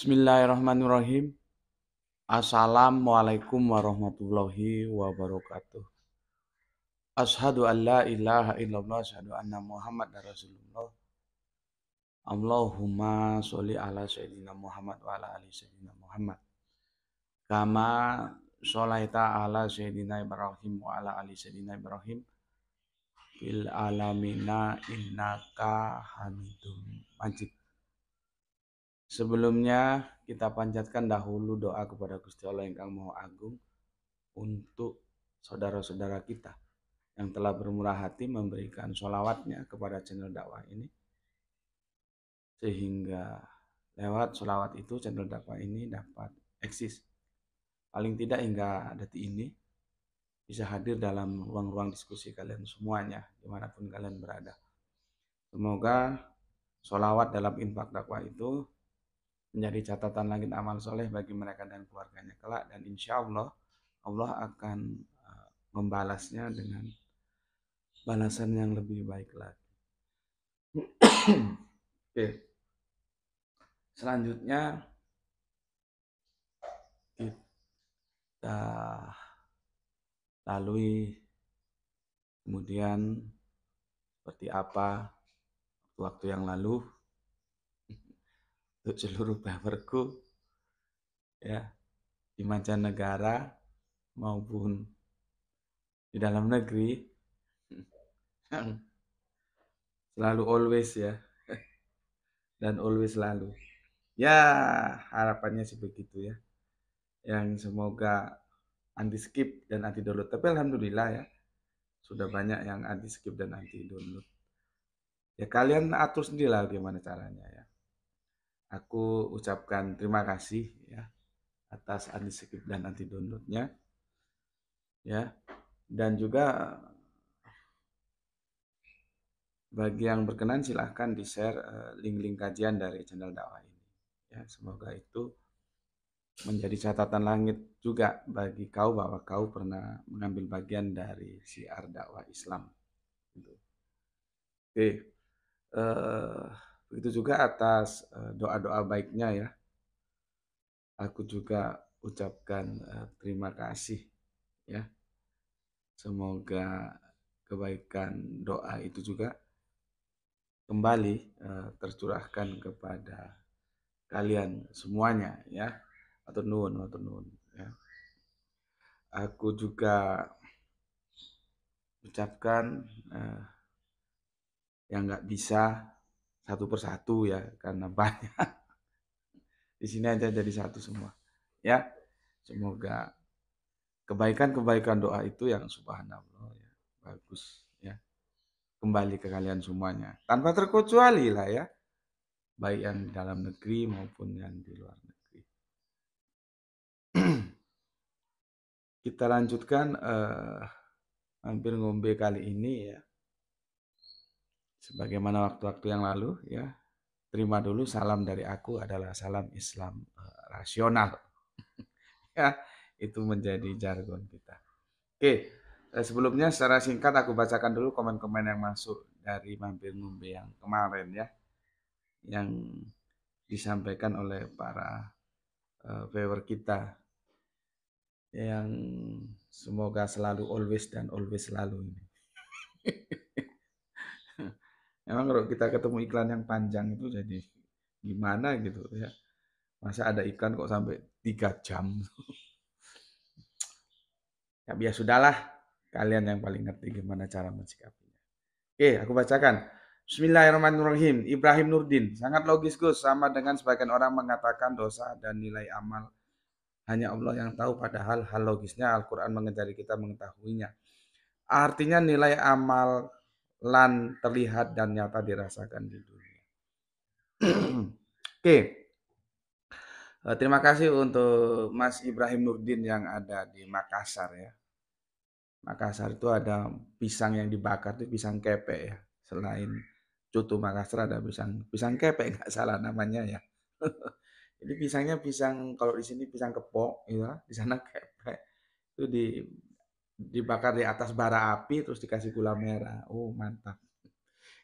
Bismillahirrahmanirrahim. Assalamualaikum warahmatullahi wabarakatuh. Ashadu an la ilaha illallah, ashadu anna Muhammad Rasulullah. Allahumma sholli ala sayyidina Muhammad wa ala ali sayyidina Muhammad. Kama sholaita ala sayyidina Ibrahim wa ala ali sayyidina Ibrahim. Fil alamina innaka hamidum majid. Sebelumnya kita panjatkan dahulu doa kepada Gusti Allah yang Kang Maha Agung untuk saudara-saudara kita yang telah bermurah hati memberikan sholawatnya kepada channel dakwah ini. Sehingga lewat sholawat itu channel dakwah ini dapat eksis. Paling tidak hingga detik ini bisa hadir dalam ruang-ruang diskusi kalian semuanya dimanapun kalian berada. Semoga sholawat dalam infak dakwah itu menjadi catatan langit amal soleh bagi mereka dan keluarganya kelak dan insya Allah Allah akan eh, membalasnya dengan balasan yang lebih baik lagi. Oke. Selanjutnya kita lalui kemudian seperti apa waktu yang lalu untuk seluruh powerku ya di mancanegara maupun di dalam negeri selalu always ya dan always lalu ya harapannya sih begitu ya yang semoga anti skip dan anti download tapi alhamdulillah ya sudah banyak yang anti skip dan anti download ya kalian atur sendiri lah gimana caranya ya Aku ucapkan terima kasih ya atas anti dan anti downloadnya ya dan juga bagi yang berkenan silahkan di share eh, link-link kajian dari channel dakwah ini ya semoga itu menjadi catatan langit juga bagi kau bahwa kau pernah mengambil bagian dari siar dakwah Islam. Gitu. Oke, okay. uh, eh, Begitu juga atas eh, doa-doa baiknya ya. Aku juga ucapkan eh, terima kasih ya. Semoga kebaikan doa itu juga kembali eh, tercurahkan kepada kalian semuanya ya. Atau nun, atau nun. ya. Aku juga ucapkan eh, yang nggak bisa satu persatu ya karena banyak. Di sini aja jadi satu semua. Ya. Semoga kebaikan-kebaikan doa itu yang subhanallah ya. Bagus ya. Kembali ke kalian semuanya tanpa terkecuali lah ya. Baik yang di dalam negeri maupun yang di luar negeri. kita lanjutkan uh, hampir ngombe kali ini ya sebagaimana waktu-waktu yang lalu ya terima dulu salam dari aku adalah salam Islam eh, rasional ya itu menjadi jargon kita oke eh, sebelumnya secara singkat aku bacakan dulu komen-komen yang masuk dari mampir numpang yang kemarin ya yang disampaikan oleh para uh, viewer kita yang semoga selalu always dan always selalu ini Emang kalau kita ketemu iklan yang panjang itu jadi gimana gitu ya. Masa ada iklan kok sampai tiga jam. Tapi ya, ya sudahlah, kalian yang paling ngerti gimana cara mensikapinya. Oke, aku bacakan. Bismillahirrahmanirrahim. Ibrahim Nurdin, sangat logis Gus, sama dengan sebagian orang mengatakan dosa dan nilai amal hanya Allah yang tahu padahal hal logisnya Al-Qur'an mengajari kita mengetahuinya. Artinya nilai amal lan terlihat dan nyata dirasakan di dunia. Oke. Okay. Eh, terima kasih untuk Mas Ibrahim Nurdin yang ada di Makassar ya. Makassar itu ada pisang yang dibakar itu pisang kepe ya. Selain Cutu Makassar ada pisang pisang kepek nggak salah namanya ya. Jadi pisangnya pisang kalau di sini pisang kepok ya, di sana kepe. Itu di dibakar di atas bara api terus dikasih gula merah. Oh, mantap.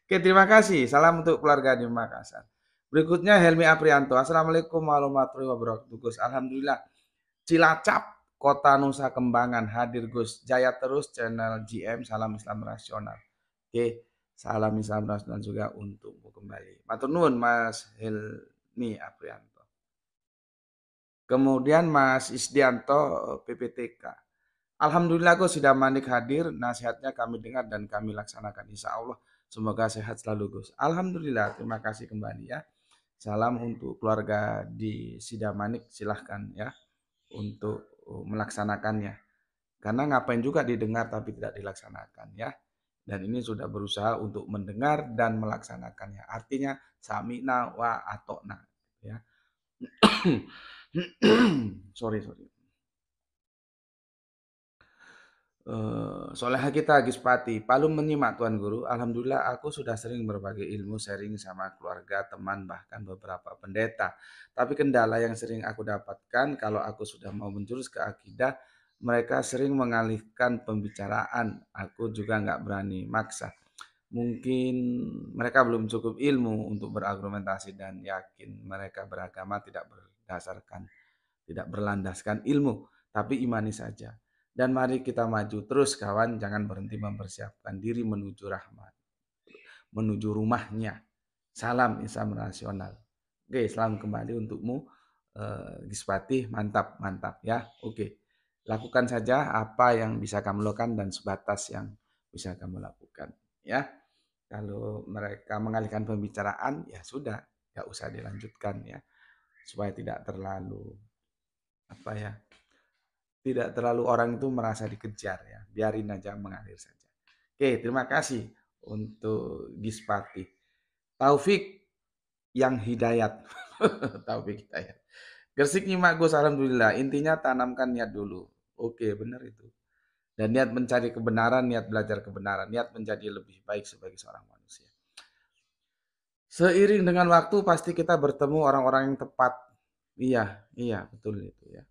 Oke, terima kasih. Salam untuk keluarga di Makassar. Berikutnya Helmi Aprianto. Assalamualaikum warahmatullahi wabarakatuh. Gus, alhamdulillah. Cilacap, Kota Nusa Kembangan hadir Gus. Jaya terus channel GM Salam Islam Rasional. Oke, salam Islam Rasional juga untukmu kembali. Matur nuwun Mas Helmi Aprianto. Kemudian Mas Isdianto PPTK. Alhamdulillah Gus sudah manik hadir, nasihatnya kami dengar dan kami laksanakan insya Allah. Semoga sehat selalu Gus. Alhamdulillah, terima kasih kembali ya. Salam untuk keluarga di Sidamanik, silahkan ya untuk uh, melaksanakannya. Karena ngapain juga didengar tapi tidak dilaksanakan ya. Dan ini sudah berusaha untuk mendengar dan melaksanakannya. Artinya samina wa atokna ya. sorry sorry. Eh, soleha solehah kita Gispati. Palu menyimak Tuan Guru. Alhamdulillah aku sudah sering berbagi ilmu sharing sama keluarga, teman, bahkan beberapa pendeta. Tapi kendala yang sering aku dapatkan kalau aku sudah mau menjurus ke akidah, mereka sering mengalihkan pembicaraan. Aku juga nggak berani maksa. Mungkin mereka belum cukup ilmu untuk berargumentasi dan yakin mereka beragama tidak berdasarkan, tidak berlandaskan ilmu, tapi imani saja dan mari kita maju terus kawan jangan berhenti mempersiapkan diri menuju rahmat menuju rumahnya salam Islam rasional oke selamat kembali untukmu eh, Gispati mantap mantap ya oke lakukan saja apa yang bisa kamu lakukan dan sebatas yang bisa kamu lakukan ya kalau mereka mengalihkan pembicaraan ya sudah nggak usah dilanjutkan ya supaya tidak terlalu apa ya tidak terlalu orang itu merasa dikejar ya. Biarin aja mengalir saja. Oke, terima kasih untuk Gispati. Taufik yang hidayat. Taufik hidayat. Gersik nyimak Gus, Alhamdulillah. Intinya tanamkan niat dulu. Oke, benar itu. Dan niat mencari kebenaran, niat belajar kebenaran, niat menjadi lebih baik sebagai seorang manusia. Seiring dengan waktu pasti kita bertemu orang-orang yang tepat. Iya, iya, betul itu ya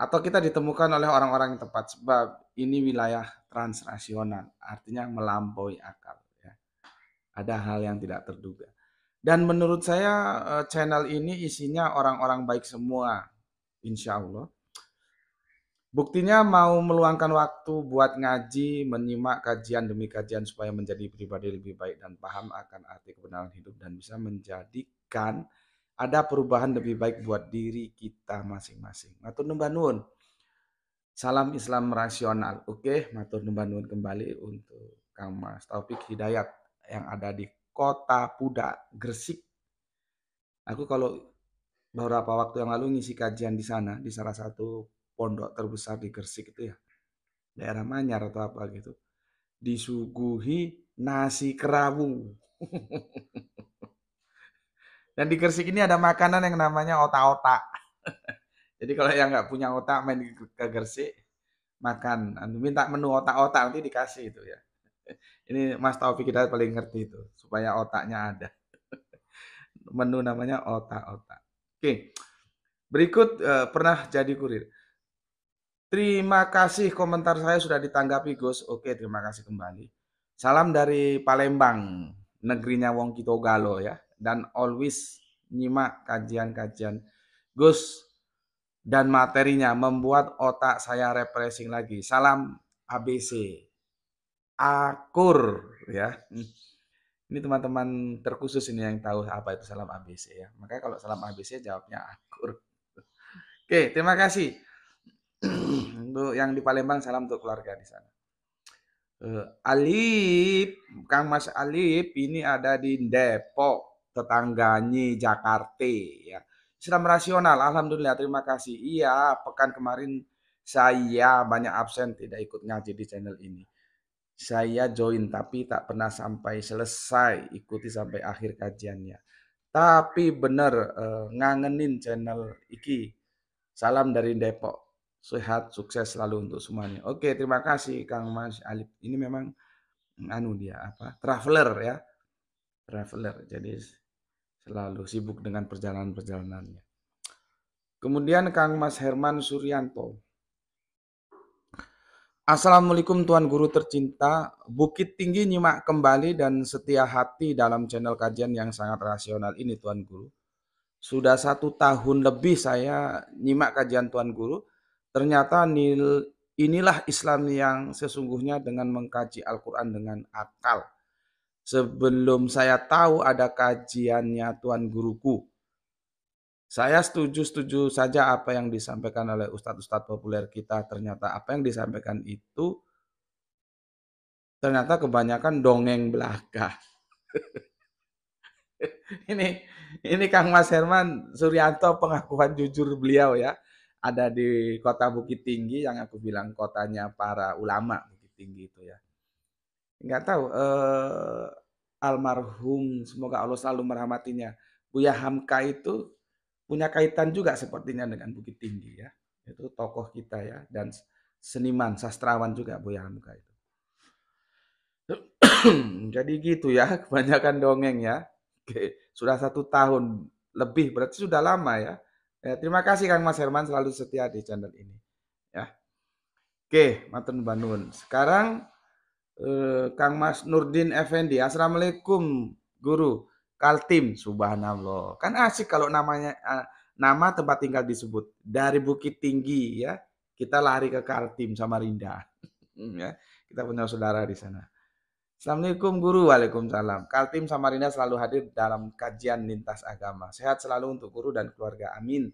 atau kita ditemukan oleh orang-orang yang tepat sebab ini wilayah transrasional artinya melampaui akal ya. ada hal yang tidak terduga dan menurut saya eh, channel ini isinya orang-orang baik semua insya Allah buktinya mau meluangkan waktu buat ngaji menyimak kajian demi kajian supaya menjadi pribadi lebih baik dan paham akan arti kebenaran hidup dan bisa menjadikan ada perubahan lebih baik buat diri kita masing-masing. Matur nuwun nuwun. Salam Islam rasional. Oke, matur nuwun nuwun kembali untuk Kang Mas Taufik Hidayat yang ada di Kota Puda, Gresik. Aku kalau beberapa waktu yang lalu ngisi kajian di sana di salah satu pondok terbesar di Gresik itu ya. Daerah Manyar atau apa gitu. Disuguhi nasi kerawu. Dan di Gresik ini ada makanan yang namanya otak-otak. Jadi kalau yang nggak punya otak main ke Gresik makan, anu, minta menu otak-otak nanti dikasih itu ya. Ini Mas Taufik kita paling ngerti itu supaya otaknya ada. Menu namanya otak-otak. Oke. Berikut eh, pernah jadi kurir. Terima kasih komentar saya sudah ditanggapi Gus. Oke, terima kasih kembali. Salam dari Palembang, negerinya Wong Kitogalo ya dan always nyimak kajian-kajian Gus dan materinya membuat otak saya refreshing lagi. Salam ABC. Akur ya. Ini teman-teman terkhusus ini yang tahu apa itu salam ABC ya. Maka kalau salam ABC jawabnya akur. Oke, terima kasih. untuk yang di Palembang salam untuk keluarga di sana. Uh, Alip, Kang Mas Alip ini ada di Depok tetangganya Jakarta ya. Islam rasional, alhamdulillah terima kasih. Iya, pekan kemarin saya banyak absen tidak ikut ngaji di channel ini. Saya join tapi tak pernah sampai selesai ikuti sampai akhir kajiannya. Tapi bener eh, ngangenin channel iki. Salam dari Depok. Sehat, sukses selalu untuk semuanya. Oke, terima kasih Kang Mas Alip. Ini memang anu dia apa? Traveler ya. Traveler. Jadi lalu sibuk dengan perjalanan-perjalanannya. Kemudian Kang Mas Herman Suryanto. Assalamualaikum Tuan Guru tercinta, Bukit Tinggi nyimak kembali dan setia hati dalam channel kajian yang sangat rasional ini Tuan Guru. Sudah satu tahun lebih saya nyimak kajian Tuan Guru, ternyata nil, inilah Islam yang sesungguhnya dengan mengkaji Al-Quran dengan akal sebelum saya tahu ada kajiannya Tuan Guruku. Saya setuju-setuju saja apa yang disampaikan oleh ustadz-ustadz populer kita. Ternyata apa yang disampaikan itu ternyata kebanyakan dongeng belaka. ini ini Kang Mas Herman Suryanto pengakuan jujur beliau ya. Ada di kota Bukit Tinggi yang aku bilang kotanya para ulama Bukit Tinggi itu ya. Tidak tahu eh, almarhum. Semoga Allah selalu merahmatinya. Buya Hamka itu punya kaitan juga sepertinya dengan Bukit Tinggi ya. Itu tokoh kita ya dan seniman, sastrawan juga Buya Hamka itu. Jadi gitu ya, kebanyakan dongeng ya. Oke, sudah satu tahun lebih berarti sudah lama ya. ya terima kasih Kang Mas Herman selalu setia di channel ini. Ya. Oke, Matun banun. Sekarang Eh, Kang Mas Nurdin Effendi. Assalamualaikum guru Kaltim. Subhanallah. Kan asik kalau namanya eh, nama tempat tinggal disebut. Dari Bukit Tinggi ya, kita lari ke Kaltim sama Samarinda. Hmm, ya, kita punya saudara di sana. Assalamualaikum guru, waalaikumsalam. Kaltim Samarinda selalu hadir dalam kajian lintas agama. Sehat selalu untuk guru dan keluarga. Amin.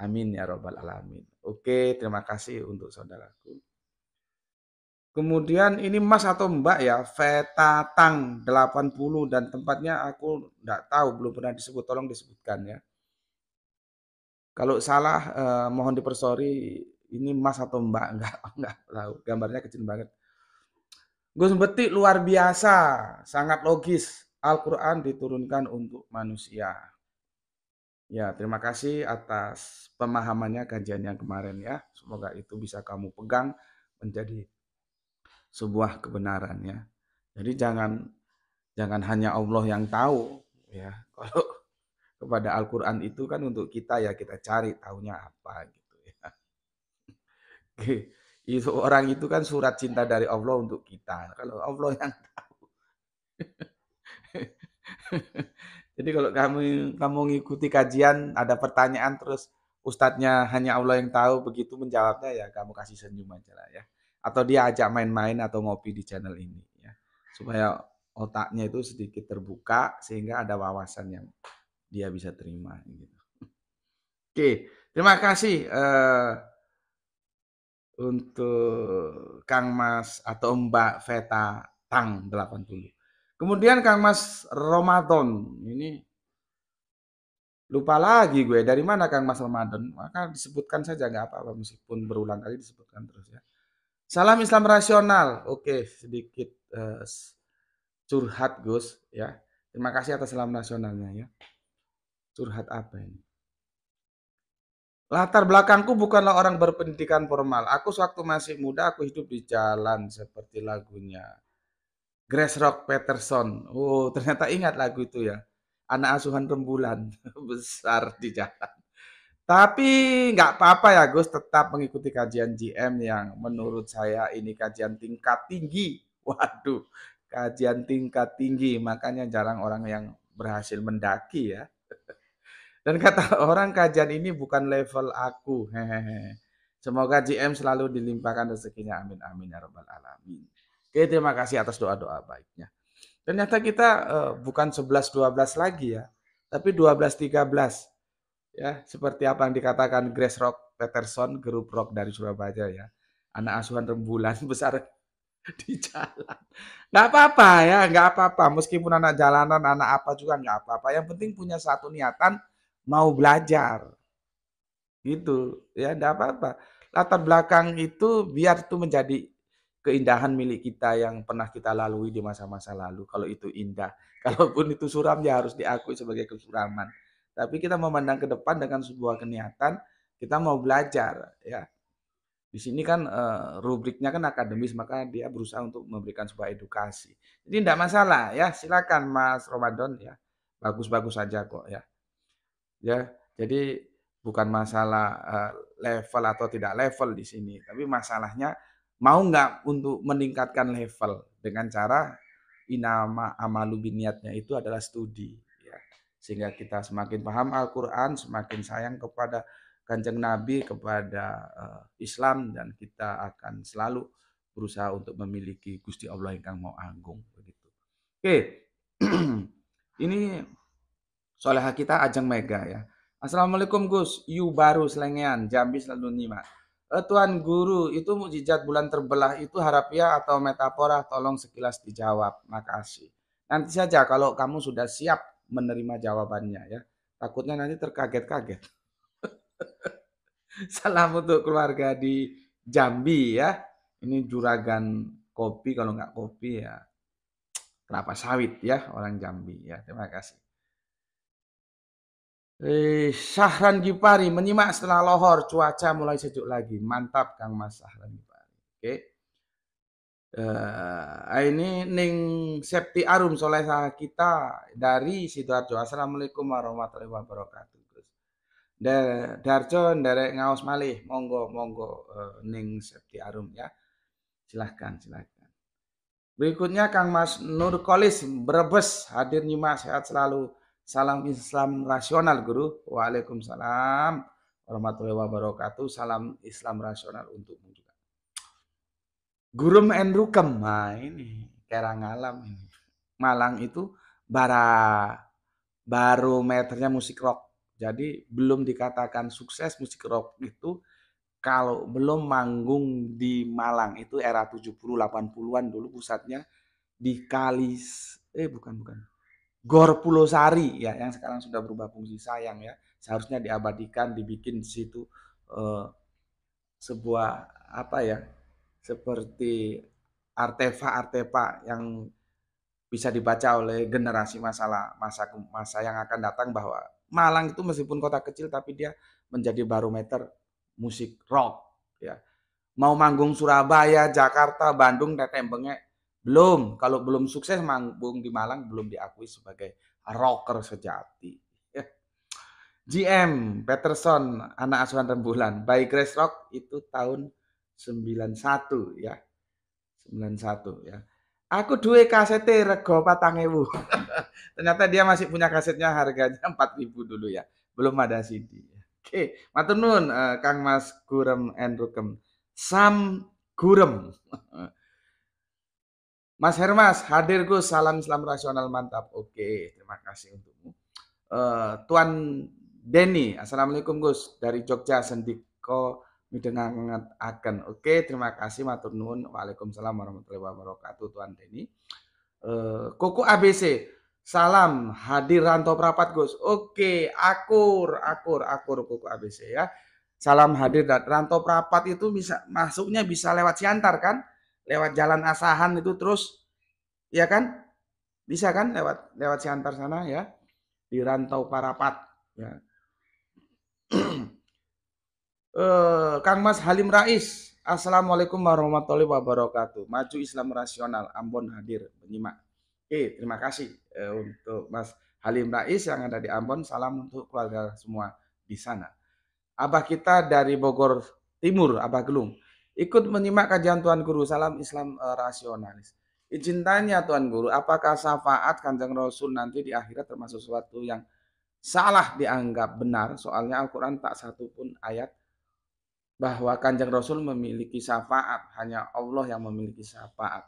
Amin ya robbal alamin. Oke, terima kasih untuk saudaraku. Kemudian ini Mas atau Mbak ya, Veta Tang 80 dan tempatnya aku enggak tahu, belum pernah disebut, tolong disebutkan ya. Kalau salah eh, mohon dipersori, ini Mas atau Mbak enggak enggak tahu, gambarnya kecil banget. Gus Betik luar biasa, sangat logis. Al-Qur'an diturunkan untuk manusia. Ya, terima kasih atas pemahamannya kajian yang kemarin ya. Semoga itu bisa kamu pegang menjadi sebuah kebenaran ya. Jadi jangan jangan hanya Allah yang tahu ya. Kalau kepada Al-Qur'an itu kan untuk kita ya kita cari tahunya apa gitu ya. Itu orang itu kan surat cinta dari Allah untuk kita. Kalau Allah yang tahu. Jadi kalau kamu kamu ngikuti kajian ada pertanyaan terus ustadznya hanya Allah yang tahu begitu menjawabnya ya kamu kasih senyum aja lah ya atau dia ajak main-main atau ngopi di channel ini ya. Supaya otaknya itu sedikit terbuka sehingga ada wawasan yang dia bisa terima gitu. Oke, terima kasih uh, untuk Kang Mas atau Mbak Veta Tang 80. Kemudian Kang Mas Ramadan ini lupa lagi gue dari mana Kang Mas Ramadan maka disebutkan saja nggak apa-apa meskipun berulang kali disebutkan terus ya. Salam Islam rasional. Oke, sedikit uh, curhat Gus ya. Terima kasih atas salam rasionalnya ya. Curhat apa ini? Latar belakangku bukanlah orang berpendidikan formal. Aku sewaktu masih muda aku hidup di jalan seperti lagunya. Grace Rock Peterson. Oh, ternyata ingat lagu itu ya. Anak asuhan rembulan besar di jalan. Tapi nggak apa-apa ya Gus, tetap mengikuti kajian GM yang menurut saya ini kajian tingkat tinggi. Waduh, kajian tingkat tinggi, makanya jarang orang yang berhasil mendaki ya. Dan kata orang kajian ini bukan level aku. Hehehe. Semoga GM selalu dilimpahkan rezekinya. Amin amin ya rabbal alamin. Oke, terima kasih atas doa-doa baiknya. Ternyata kita uh, bukan 11 12 lagi ya, tapi 12 13 ya seperti apa yang dikatakan Grace Rock Peterson grup rock dari Surabaya ya anak asuhan rembulan besar di jalan nggak apa-apa ya nggak apa-apa meskipun anak jalanan anak apa juga nggak apa-apa yang penting punya satu niatan mau belajar gitu ya nggak apa-apa latar belakang itu biar itu menjadi keindahan milik kita yang pernah kita lalui di masa-masa lalu kalau itu indah kalaupun itu suram ya harus diakui sebagai kesuraman tapi kita memandang ke depan dengan sebuah kenyataan kita mau belajar ya di sini kan e, rubriknya kan akademis maka dia berusaha untuk memberikan sebuah edukasi jadi tidak masalah ya silakan Mas Ramadan ya bagus-bagus saja kok ya ya jadi bukan masalah e, level atau tidak level di sini tapi masalahnya mau nggak untuk meningkatkan level dengan cara inama amalubiniatnya itu adalah studi sehingga kita semakin paham Al-Qur'an, semakin sayang kepada Kanjeng Nabi, kepada uh, Islam dan kita akan selalu berusaha untuk memiliki Gusti Allah yang mau agung begitu. Oke. Ini solehah kita ajang mega ya. Assalamualaikum Gus, you baru selengean, jambi selalu nyimak. Eh, Tuan Guru, itu mukjizat bulan terbelah itu harapiah atau metafora, tolong sekilas dijawab. Makasih. Nanti saja kalau kamu sudah siap menerima jawabannya ya. Takutnya nanti terkaget-kaget. Salam untuk keluarga di Jambi ya. Ini juragan kopi kalau nggak kopi ya kelapa sawit ya orang Jambi ya terima kasih eh, Syahran Gipari menyimak setelah lohor cuaca mulai sejuk lagi mantap Kang Mas Syahran Gipari oke okay. Uh, ini Ning Septi Arum Soleh kita dari Sidoarjo. Assalamualaikum warahmatullahi wabarakatuh. Dar Darjo dari ngaos malih, monggo monggo uh, Ning Septi Arum ya. Silahkan silahkan. Berikutnya Kang Mas Nur Kolis Brebes hadir mas sehat selalu. Salam Islam rasional guru. Waalaikumsalam warahmatullahi wabarakatuh. Salam Islam rasional untukmu juga. Gurum and Nah, ini Kerang Alam Malang itu bara barometernya musik rock. Jadi belum dikatakan sukses musik rock itu kalau belum manggung di Malang itu era 70 80-an dulu pusatnya di Kalis eh bukan bukan Gor Pulosari ya yang sekarang sudah berubah fungsi sayang ya seharusnya diabadikan dibikin di situ eh, sebuah apa ya seperti artefa artefa yang bisa dibaca oleh generasi masalah masa masa yang akan datang bahwa Malang itu meskipun kota kecil tapi dia menjadi barometer musik rock ya. Mau manggung Surabaya, Jakarta, Bandung, Tetembengnya belum. Kalau belum sukses manggung di Malang belum diakui sebagai rocker sejati. Ya. GM Peterson anak asuhan Rembulan by Grace Rock itu tahun 91 ya. 91 ya. Aku duwe kaset rego 4000. Ternyata dia masih punya kasetnya harganya 4000 dulu ya. Belum ada CD. Ya. Oke, matur nuwun uh, Kang Mas Gurem Enrukem. Sam Gurem. Mas Hermas, hadir Gus, salam Islam rasional mantap. Oke, terima kasih untukmu. Uh, Tuan Denny, Assalamualaikum Gus, dari Jogja, Sendiko akan Oke, terima kasih matur nuwun. Waalaikumsalam warahmatullahi wabarakatuh Tuan Deni. Uh, eh, Koko ABC. Salam hadir rantau prapat Gus. Oke, akur, akur, akur Koko ABC ya. Salam hadir dan rantau prapat itu bisa masuknya bisa lewat Siantar kan? Lewat Jalan Asahan itu terus ya kan? Bisa kan lewat lewat Siantar sana ya. Di rantau prapat ya. Eh, Kang Mas Halim Rais. Assalamualaikum warahmatullahi wabarakatuh. Maju Islam Rasional Ambon hadir menyimak. Oke, terima kasih eh, untuk Mas Halim Rais yang ada di Ambon. Salam untuk keluarga semua di sana. Abah kita dari Bogor Timur, Abah Gelung. Ikut menyimak kajian Tuan Guru. Salam Islam eh, Rasionalis. Izin tanya Tuan Guru, apakah syafaat Kanjeng Rasul nanti di akhirat termasuk sesuatu yang salah dianggap benar? Soalnya Al-Quran tak satu pun ayat bahwa Kanjeng Rasul memiliki syafaat, hanya Allah yang memiliki syafaat.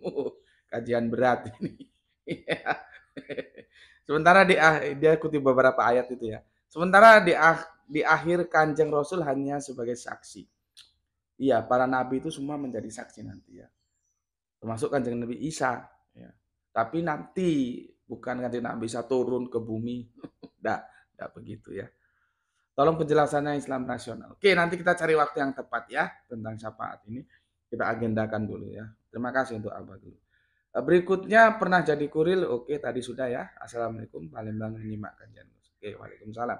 Kajian berat ini. Sementara di ah, dia kutip beberapa ayat itu ya. Sementara di ah, di akhir Kanjeng Rasul hanya sebagai saksi. Iya, para nabi itu semua menjadi saksi nanti ya. Termasuk Kanjeng Nabi Isa ya. Tapi nanti bukan Kanjeng Nabi Isa turun ke bumi. tidak enggak begitu ya. Tolong penjelasannya Islam nasional. Oke, nanti kita cari waktu yang tepat ya tentang syafaat ini. Kita agendakan dulu ya. Terima kasih untuk Alba dulu. Eh, berikutnya pernah jadi kuril, oke tadi sudah ya. Assalamualaikum, Palembang menyimak kajian Oke, waalaikumsalam.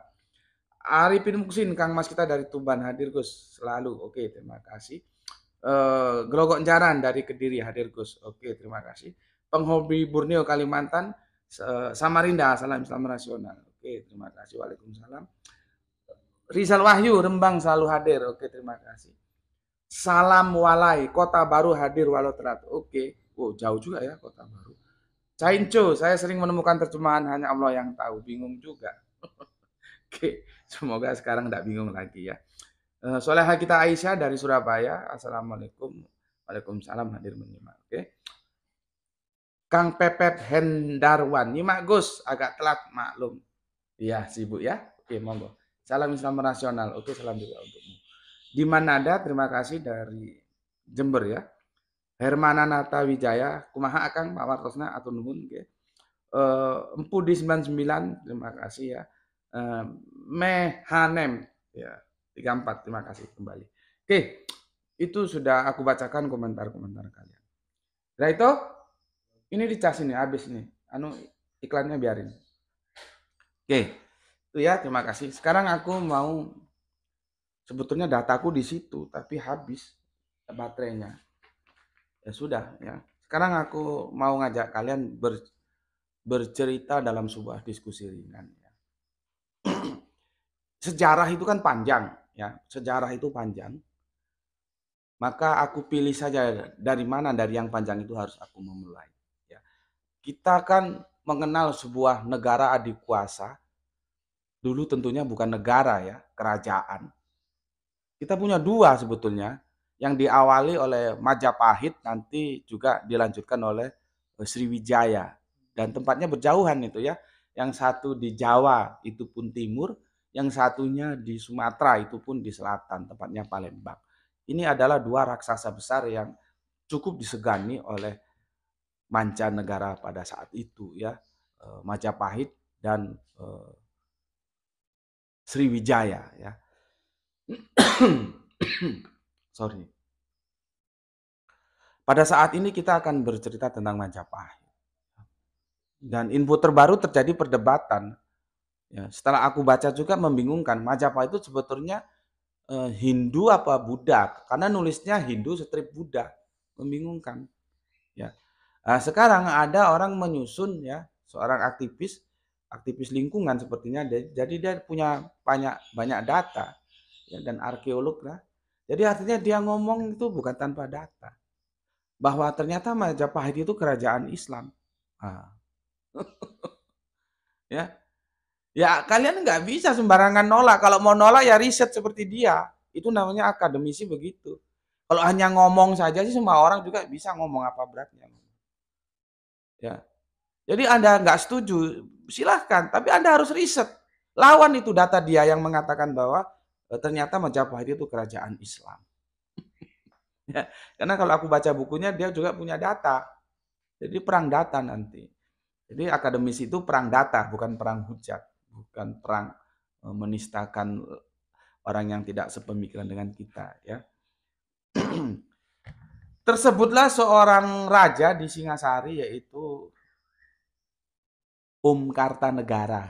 Arifin Muksin, Kang Mas kita dari Tuban hadir Gus selalu. Oke, terima kasih. E, Grogok Jaran dari Kediri hadir Gus. Oke, terima kasih. Penghobi Borneo Kalimantan, eh, Samarinda, salam Islam rasional. Oke, terima kasih. Waalaikumsalam. Rizal Wahyu, Rembang selalu hadir. Oke, terima kasih. Salam Walai, Kota Baru hadir walau terat. Oke, wow, oh, jauh juga ya Kota Baru. Cainco, saya sering menemukan terjemahan hanya Allah yang tahu. Bingung juga. Oke, semoga sekarang tidak bingung lagi ya. Eh, Soleha kita Aisyah dari Surabaya. Assalamualaikum. Waalaikumsalam hadir menyimak. Oke. Kang Pepep Hendarwan. Nyimak Gus, agak telat maklum. Iya, sibuk ya. Oke, monggo. Salam Islam Nasional. Oke, salam juga untukmu. Di Manada, terima kasih dari Jember ya. Hermana Nata Wijaya, Kumaha Akang, Pak Wartosna, atau Nuhun. Okay. Uh, eh, Empu di 99, terima kasih ya. Uh, eh, Mehanem, ya. 34, terima kasih kembali. Oke, itu sudah aku bacakan komentar-komentar kalian. Nah itu, ini dicas ini, habis ini. Anu, iklannya biarin. Oke. Okay. Itu ya, terima kasih. Sekarang aku mau sebetulnya dataku di situ, tapi habis baterainya. Ya sudah ya. Sekarang aku mau ngajak kalian ber, bercerita dalam sebuah diskusi ringan ya. Sejarah itu kan panjang ya. Sejarah itu panjang. Maka aku pilih saja dari mana dari yang panjang itu harus aku memulai ya. Kita kan mengenal sebuah negara adik kuasa Dulu tentunya bukan negara ya, kerajaan. Kita punya dua sebetulnya yang diawali oleh Majapahit nanti juga dilanjutkan oleh eh, Sriwijaya dan tempatnya berjauhan itu ya. Yang satu di Jawa itu pun timur, yang satunya di Sumatera itu pun di selatan tempatnya Palembang. Ini adalah dua raksasa besar yang cukup disegani oleh mancanegara pada saat itu ya eh, Majapahit dan eh, Sriwijaya ya. Sorry. Pada saat ini kita akan bercerita tentang Majapahit. Dan info terbaru terjadi perdebatan. Ya, setelah aku baca juga membingungkan Majapahit itu sebetulnya eh, Hindu apa Buddha? Karena nulisnya Hindu strip Buddha, membingungkan. Ya. Nah, sekarang ada orang menyusun ya seorang aktivis aktivis lingkungan sepertinya jadi dia punya banyak banyak data ya, dan arkeolog lah jadi artinya dia ngomong itu bukan tanpa data bahwa ternyata Majapahit itu kerajaan Islam ah. ya ya kalian nggak bisa sembarangan nolak kalau mau nolak ya riset seperti dia itu namanya akademisi begitu kalau hanya ngomong saja sih semua orang juga bisa ngomong apa beratnya ya jadi Anda nggak setuju, silahkan. Tapi Anda harus riset. Lawan itu data dia yang mengatakan bahwa e, ternyata Majapahit itu kerajaan Islam. ya, karena kalau aku baca bukunya, dia juga punya data. Jadi perang data nanti. Jadi akademis itu perang data, bukan perang hujat. Bukan perang e, menistakan orang yang tidak sepemikiran dengan kita. ya. Tersebutlah seorang raja di Singasari yaitu Om um Kartanegara.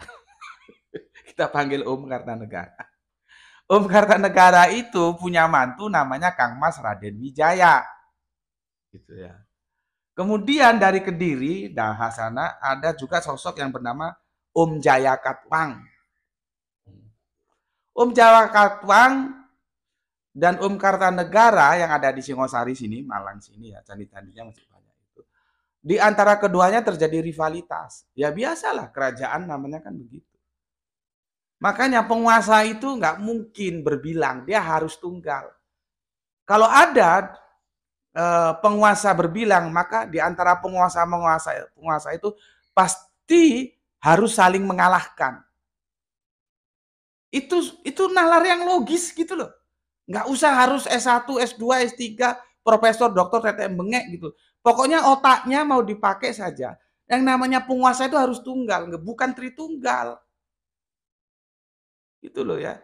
Kita panggil Om um Kartanegara. Om um Kartanegara itu punya mantu namanya Kang Mas Raden Wijaya. Gitu ya. Kemudian dari Kediri, Dahasana ada juga sosok yang bernama Om Jaya Katwang. Om Jaya Katwang dan Om Kartanegara yang ada di Singosari sini, Malang sini ya, candi-candinya masih di antara keduanya terjadi rivalitas. Ya biasalah kerajaan namanya kan begitu. Makanya penguasa itu nggak mungkin berbilang, dia harus tunggal. Kalau ada eh, penguasa berbilang, maka di antara penguasa penguasa penguasa itu pasti harus saling mengalahkan. Itu itu nalar yang logis gitu loh. Nggak usah harus S1, S2, S3, profesor, dokter, TTM bengek gitu. Pokoknya otaknya mau dipakai saja. Yang namanya penguasa itu harus tunggal, bukan tritunggal. Gitu loh ya.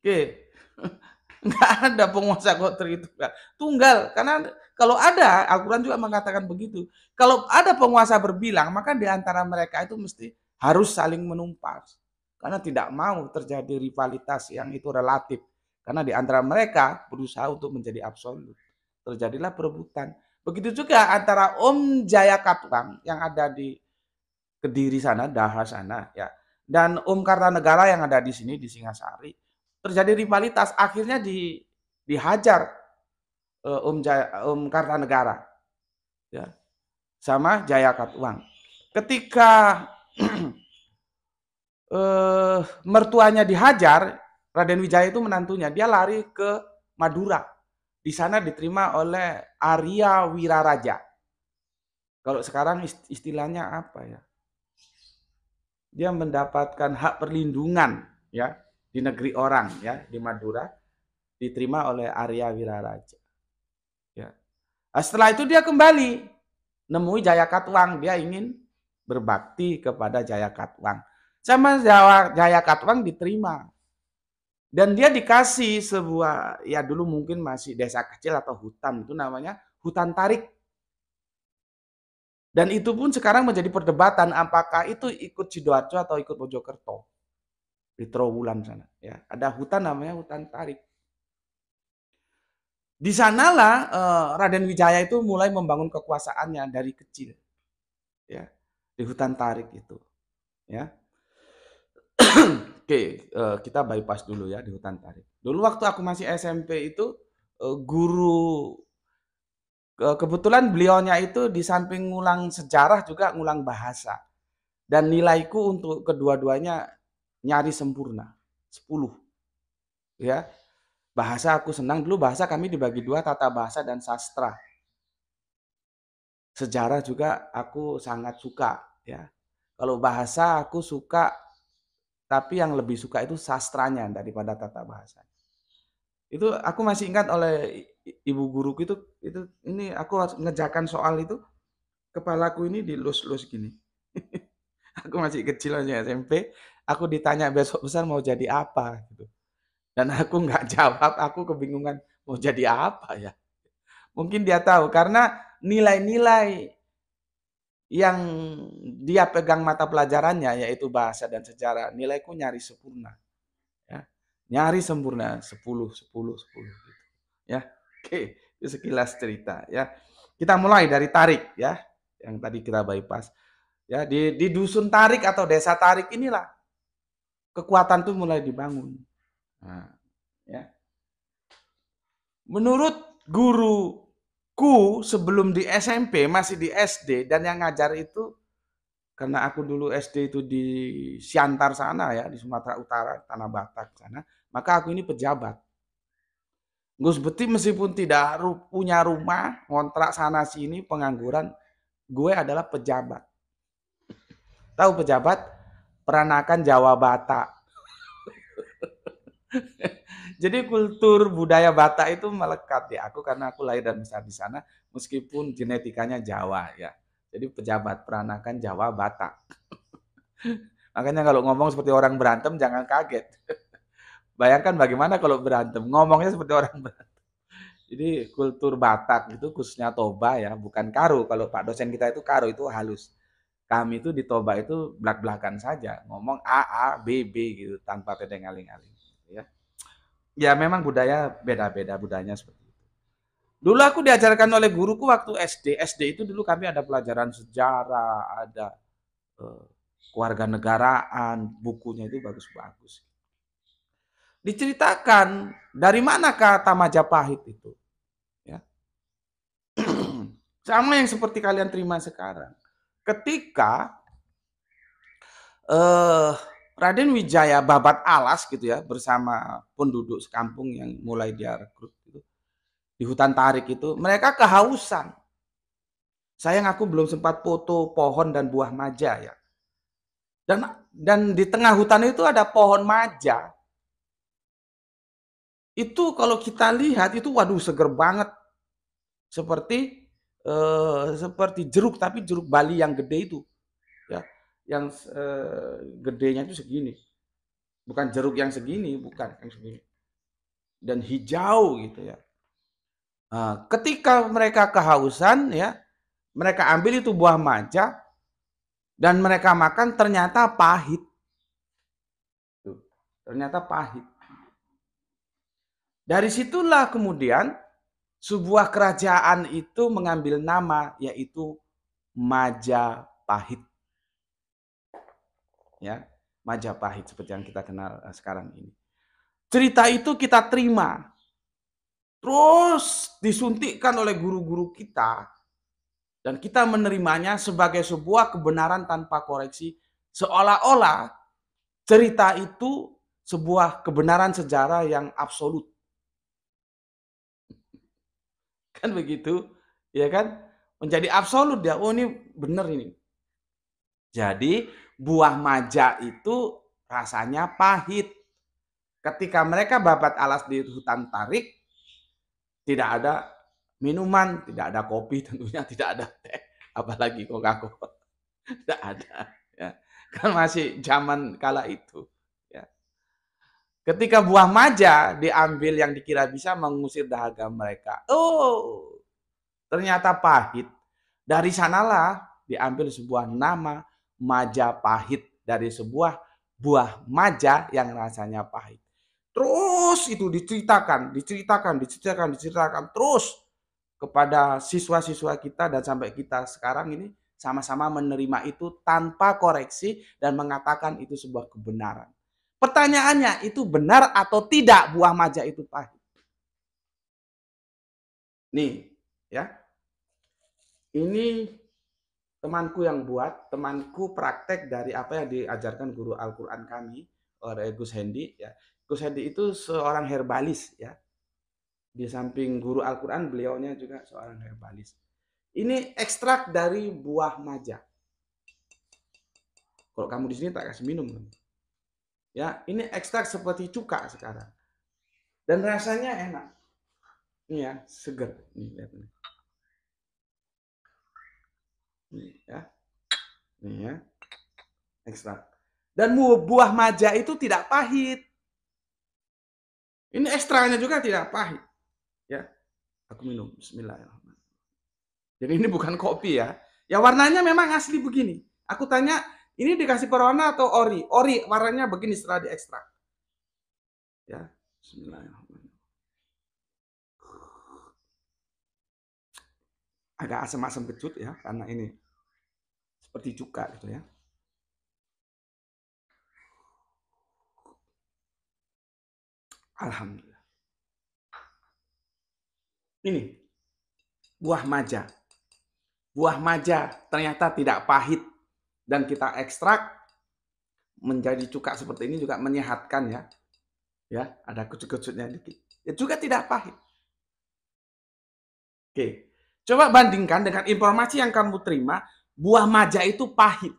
Oke. Enggak ada penguasa kok tritunggal. Tunggal, karena kalau ada, Al-Quran juga mengatakan begitu. Kalau ada penguasa berbilang, maka di antara mereka itu mesti harus saling menumpas. Karena tidak mau terjadi rivalitas yang itu relatif karena di antara mereka berusaha untuk menjadi absolut. Terjadilah perebutan. Begitu juga antara Om Jaya yang ada di Kediri sana, Daha sana, ya. Dan Om Kartanegara yang ada di sini, di Singasari. Terjadi rivalitas, akhirnya di, dihajar eh, Om, Jaya, Om Kartanegara. Ya. Sama Jaya Katuang. Ketika eh, mertuanya dihajar, Raden Wijaya itu menantunya. Dia lari ke Madura. Di sana diterima oleh Arya Wiraraja. Kalau sekarang istilahnya apa ya? Dia mendapatkan hak perlindungan ya di negeri orang ya di Madura diterima oleh Arya Wiraraja. Ya. Nah, setelah itu dia kembali nemui Jayakatwang, dia ingin berbakti kepada Jayakatwang. Sama Jaya Katwang diterima dan dia dikasih sebuah, ya dulu mungkin masih desa kecil atau hutan, itu namanya hutan tarik. Dan itu pun sekarang menjadi perdebatan apakah itu ikut Sidoarjo atau ikut Mojokerto. Di Trowulan sana. Ya. Ada hutan namanya hutan tarik. Di sanalah eh, Raden Wijaya itu mulai membangun kekuasaannya dari kecil. Ya, di hutan tarik itu. Ya. Oke, uh, kita bypass dulu ya di hutan tarik. Dulu waktu aku masih SMP itu uh, guru uh, kebetulan beliaunya itu di samping ngulang sejarah juga ngulang bahasa. Dan nilaiku untuk kedua-duanya nyari sempurna, 10. Ya. Bahasa aku senang dulu bahasa kami dibagi dua tata bahasa dan sastra. Sejarah juga aku sangat suka ya. Kalau bahasa aku suka tapi yang lebih suka itu sastranya daripada tata bahasa. Itu aku masih ingat oleh ibu guruku itu itu ini aku ngejakan soal itu kepalaku ini dilus-lus gini. aku masih kecil aja SMP, aku ditanya besok besar mau jadi apa gitu. Dan aku nggak jawab, aku kebingungan mau jadi apa ya. Mungkin dia tahu karena nilai-nilai yang dia pegang mata pelajarannya yaitu bahasa dan sejarah nilaiku nyari sempurna ya nyari sempurna 10 10 10 ya oke itu sekilas cerita ya kita mulai dari tarik ya yang tadi kita bypass ya di, di dusun tarik atau desa tarik inilah kekuatan tuh mulai dibangun nah, ya menurut guru ku sebelum di SMP masih di SD dan yang ngajar itu karena aku dulu SD itu di Siantar sana ya di Sumatera Utara Tanah Batak sana maka aku ini pejabat Gus Beti meskipun tidak punya rumah kontrak sana sini pengangguran gue adalah pejabat tahu pejabat peranakan Jawa Batak Jadi kultur budaya Batak itu melekat di ya. aku karena aku lahir dan besar di sana meskipun genetikanya Jawa ya. Jadi pejabat peranakan Jawa Batak. Makanya kalau ngomong seperti orang berantem jangan kaget. Bayangkan bagaimana kalau berantem, ngomongnya seperti orang berantem. Jadi kultur Batak itu khususnya Toba ya, bukan Karo. Kalau Pak dosen kita itu Karo itu halus. Kami itu di Toba itu belak-belakan saja, ngomong A A B B gitu tanpa pedeng aling-aling ya ya memang budaya beda-beda budayanya seperti itu. Dulu aku diajarkan oleh guruku waktu SD. SD itu dulu kami ada pelajaran sejarah, ada eh, keluarga negaraan, bukunya itu bagus-bagus. Diceritakan dari mana kata Majapahit itu. Ya. Sama yang seperti kalian terima sekarang. Ketika eh, Raden Wijaya Babat Alas gitu ya bersama penduduk sekampung yang mulai dia rekrut gitu. Di hutan tarik itu mereka kehausan. Sayang aku belum sempat foto pohon dan buah maja ya. Dan dan di tengah hutan itu ada pohon maja. Itu kalau kita lihat itu waduh seger banget. Seperti eh, seperti jeruk tapi jeruk Bali yang gede itu yang e, gedenya itu segini. Bukan jeruk yang segini, bukan yang segini. Dan hijau gitu ya. Nah, ketika mereka kehausan ya, mereka ambil itu buah maja dan mereka makan ternyata pahit. Tuh, ternyata pahit. Dari situlah kemudian sebuah kerajaan itu mengambil nama yaitu Majapahit ya Majapahit seperti yang kita kenal eh, sekarang ini. Cerita itu kita terima. Terus disuntikkan oleh guru-guru kita dan kita menerimanya sebagai sebuah kebenaran tanpa koreksi seolah-olah cerita itu sebuah kebenaran sejarah yang absolut. Kan begitu, ya kan? Menjadi absolut ya. Oh ini benar ini. Jadi buah maja itu rasanya pahit. Ketika mereka babat alas di hutan tarik, tidak ada minuman, tidak ada kopi tentunya, tidak ada teh, apalagi Coca-Cola. Tidak ada. Ya. Kan masih zaman kala itu. Ya. Ketika buah maja diambil yang dikira bisa mengusir dahaga mereka. Oh, ternyata pahit. Dari sanalah diambil sebuah nama maja pahit dari sebuah buah maja yang rasanya pahit. Terus itu diceritakan, diceritakan, diceritakan, diceritakan terus kepada siswa-siswa kita dan sampai kita sekarang ini sama-sama menerima itu tanpa koreksi dan mengatakan itu sebuah kebenaran. Pertanyaannya itu benar atau tidak buah maja itu pahit? Nih, ya. Ini temanku yang buat, temanku praktek dari apa yang diajarkan guru Al-Qur'an kami oleh Gus Hendi ya. Gus Hendi itu seorang herbalis ya. Di samping guru Al-Qur'an beliaunya juga seorang herbalis. Ini ekstrak dari buah maja. Kalau kamu di sini tak kasih minum. Ya, ini ekstrak seperti cuka sekarang. Dan rasanya enak. Ini ya, seger. Nih, lihat nih. Nih ya. Nih ya. Ekstrak. Dan buah maja itu tidak pahit. Ini ekstraknya juga tidak pahit. Ya. Aku minum bismillahirrahmanirrahim. Jadi ini bukan kopi ya. Ya warnanya memang asli begini. Aku tanya, ini dikasih perwarna atau ori? Ori warnanya begini setelah diekstrak. Ya, bismillahirrahmanirrahim. agak asam-asam kecut ya karena ini seperti cuka gitu ya. Alhamdulillah. Ini buah maja. Buah maja ternyata tidak pahit dan kita ekstrak menjadi cuka seperti ini juga menyehatkan ya. Ya, ada kecut-kecutnya dikit. Ya juga tidak pahit. Oke. Coba bandingkan dengan informasi yang kamu terima, buah maja itu pahit.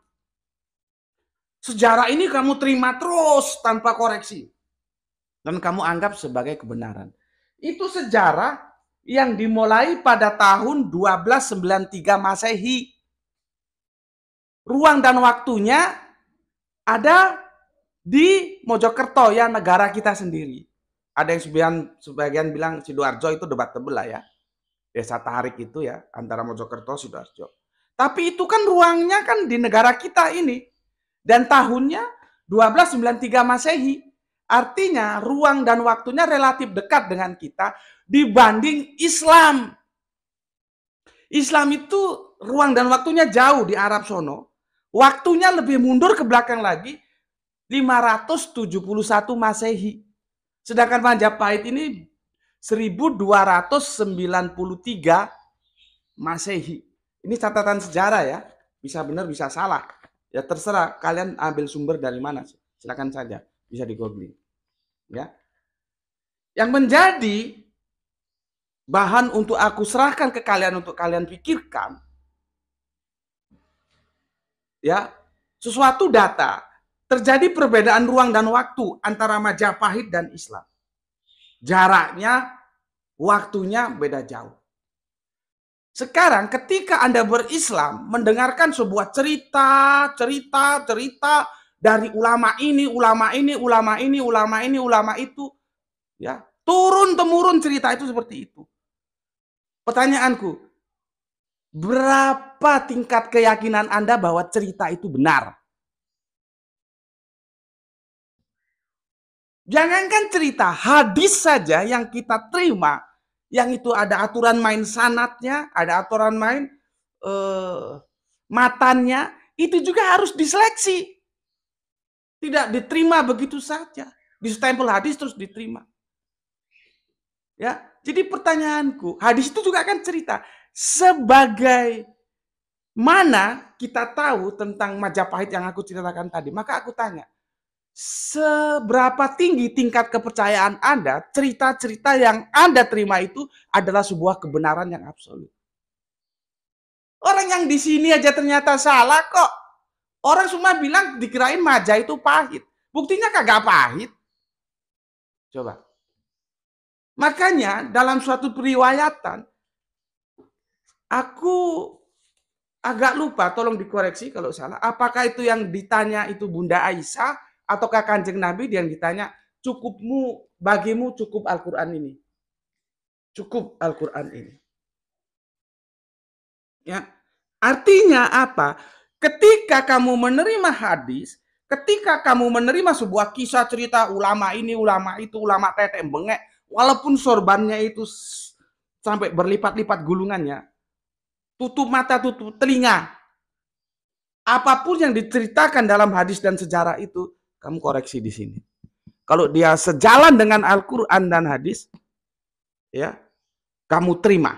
Sejarah ini kamu terima terus tanpa koreksi. Dan kamu anggap sebagai kebenaran. Itu sejarah yang dimulai pada tahun 1293 Masehi. Ruang dan waktunya ada di Mojokerto ya negara kita sendiri. Ada yang sebagian, sebagian bilang Sidoarjo itu debat lah ya desa Tarik itu ya, antara Mojokerto Sidoarjo. Tapi itu kan ruangnya kan di negara kita ini. Dan tahunnya 1293 Masehi. Artinya ruang dan waktunya relatif dekat dengan kita dibanding Islam. Islam itu ruang dan waktunya jauh di Arab sono. Waktunya lebih mundur ke belakang lagi 571 Masehi. Sedangkan Majapahit ini 1293 Masehi. Ini catatan sejarah ya. Bisa benar bisa salah. Ya terserah kalian ambil sumber dari mana. Silakan saja bisa digoogling. Ya. Yang menjadi bahan untuk aku serahkan ke kalian untuk kalian pikirkan ya sesuatu data terjadi perbedaan ruang dan waktu antara Majapahit dan Islam jaraknya, waktunya beda jauh. Sekarang ketika Anda berislam, mendengarkan sebuah cerita, cerita, cerita dari ulama ini, ulama ini, ulama ini, ulama ini, ulama itu, ya turun temurun cerita itu seperti itu. Pertanyaanku, berapa tingkat keyakinan Anda bahwa cerita itu benar? Jangankan cerita, hadis saja yang kita terima, yang itu ada aturan main sanatnya, ada aturan main eh, matannya, itu juga harus diseleksi. Tidak diterima begitu saja. Di hadis terus diterima. Ya, jadi pertanyaanku, hadis itu juga akan cerita sebagai mana kita tahu tentang Majapahit yang aku ceritakan tadi. Maka aku tanya, seberapa tinggi tingkat kepercayaan Anda, cerita-cerita yang Anda terima itu adalah sebuah kebenaran yang absolut. Orang yang di sini aja ternyata salah kok. Orang semua bilang dikirain maja itu pahit. Buktinya kagak pahit. Coba. Makanya dalam suatu periwayatan, aku agak lupa, tolong dikoreksi kalau salah. Apakah itu yang ditanya itu Bunda Aisyah ataukah kanjeng Nabi yang ditanya cukupmu bagimu cukup Al-Quran ini cukup Al-Quran ini ya artinya apa ketika kamu menerima hadis ketika kamu menerima sebuah kisah cerita ulama ini ulama itu ulama tetek bengek walaupun sorbannya itu sampai berlipat-lipat gulungannya tutup mata tutup telinga apapun yang diceritakan dalam hadis dan sejarah itu kamu koreksi di sini. Kalau dia sejalan dengan Al-Quran dan hadis, ya kamu terima.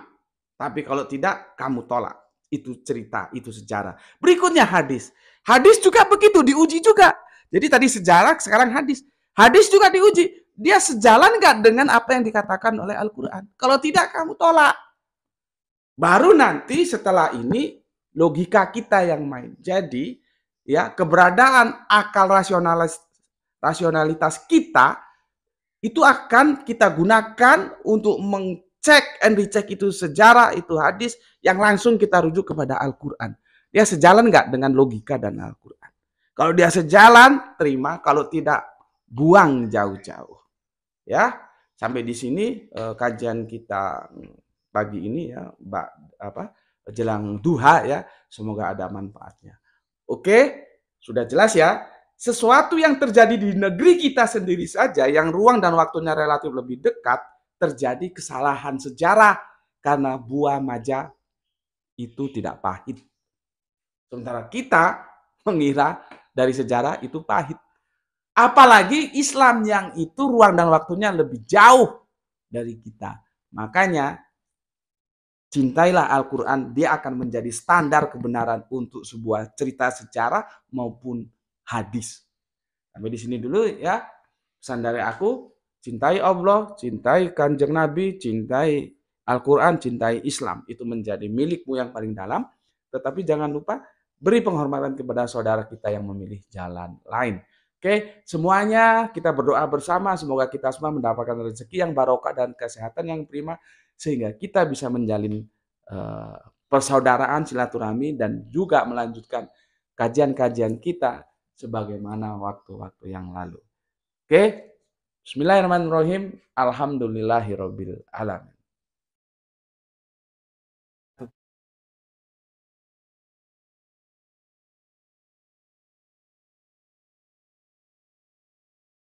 Tapi kalau tidak, kamu tolak. Itu cerita, itu sejarah. Berikutnya hadis. Hadis juga begitu, diuji juga. Jadi tadi sejarah, sekarang hadis. Hadis juga diuji. Dia sejalan nggak dengan apa yang dikatakan oleh Al-Quran? Kalau tidak, kamu tolak. Baru nanti setelah ini logika kita yang main. Jadi ya keberadaan akal rasionalis rasionalitas kita itu akan kita gunakan untuk mengcek and recheck itu sejarah itu hadis yang langsung kita rujuk kepada Al-Qur'an. Dia sejalan nggak dengan logika dan Al-Qur'an? Kalau dia sejalan, terima, kalau tidak buang jauh-jauh. Ya. Sampai di sini eh, kajian kita pagi ini ya, Mbak apa? jelang duha ya. Semoga ada manfaatnya. Oke, sudah jelas ya. Sesuatu yang terjadi di negeri kita sendiri saja yang ruang dan waktunya relatif lebih dekat terjadi kesalahan sejarah karena buah maja itu tidak pahit. Sementara kita mengira dari sejarah itu pahit. Apalagi Islam yang itu ruang dan waktunya lebih jauh dari kita. Makanya Cintailah Al-Quran, dia akan menjadi standar kebenaran untuk sebuah cerita secara maupun hadis. Sampai di sini dulu ya. Pesan dari aku, cintai Allah, cintai kanjeng Nabi, cintai Al-Quran, cintai Islam. Itu menjadi milikmu yang paling dalam. Tetapi jangan lupa beri penghormatan kepada saudara kita yang memilih jalan lain. Oke, semuanya kita berdoa bersama. Semoga kita semua mendapatkan rezeki yang barokah dan kesehatan yang prima sehingga kita bisa menjalin eh, persaudaraan silaturahmi dan juga melanjutkan kajian-kajian kita sebagaimana waktu-waktu yang lalu. Oke, Bismillahirrahmanirrahim. Alhamdulillahirobbil alamin.